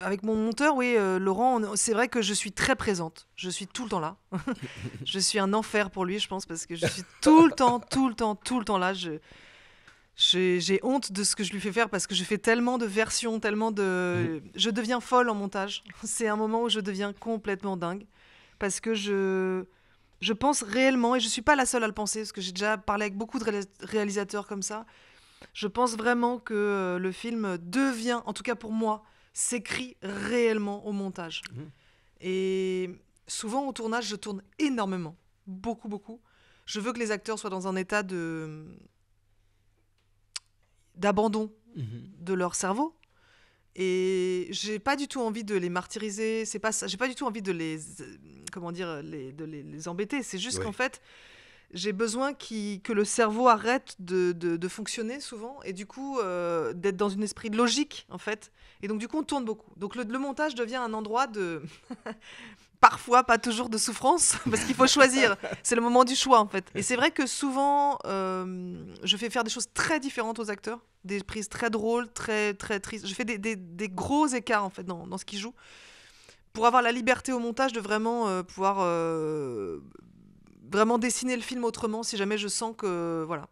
Avec mon monteur, oui, euh, Laurent, c'est vrai que je suis très présente. Je suis tout le temps là. je suis un enfer pour lui, je pense, parce que je suis tout le temps, tout le temps, tout le temps là. Je... J'ai honte de ce que je lui fais faire parce que je fais tellement de versions, tellement de... Mhm. Je deviens folle en montage. C'est un moment où je deviens complètement dingue parce que je, je pense réellement, et je ne suis pas la seule à le penser, parce que j'ai déjà parlé avec beaucoup de réalisateurs comme ça, je pense vraiment que euh, le film devient, en tout cas pour moi, s'écrit réellement au montage. Mmh. Et souvent au tournage, je tourne énormément, beaucoup, beaucoup. Je veux que les acteurs soient dans un état de d'abandon mmh. de leur cerveau. Et j'ai pas du tout envie de les martyriser. C'est pas J'ai pas du tout envie de les, euh, comment dire, de les, embêter. C'est juste qu'en fait, j'ai besoin que le cerveau arrête de, de, fonctionner souvent et du coup euh, d'être dans un esprit de logique en fait. Et donc du coup on tourne beaucoup. Donc le, montage devient un endroit de parfois pas toujours de souffrance parce qu'il faut choisir. c'est le moment du choix en fait. Et c'est vrai que souvent euh, je fais faire des choses très différentes aux acteurs, des prises très drôles, très très tristes. Je fais des, des, des gros écarts en fait dans, dans ce qu'ils jouent pour avoir la liberté au montage de vraiment euh, pouvoir vraiment dessiner le film autrement si jamais je sens que voilà.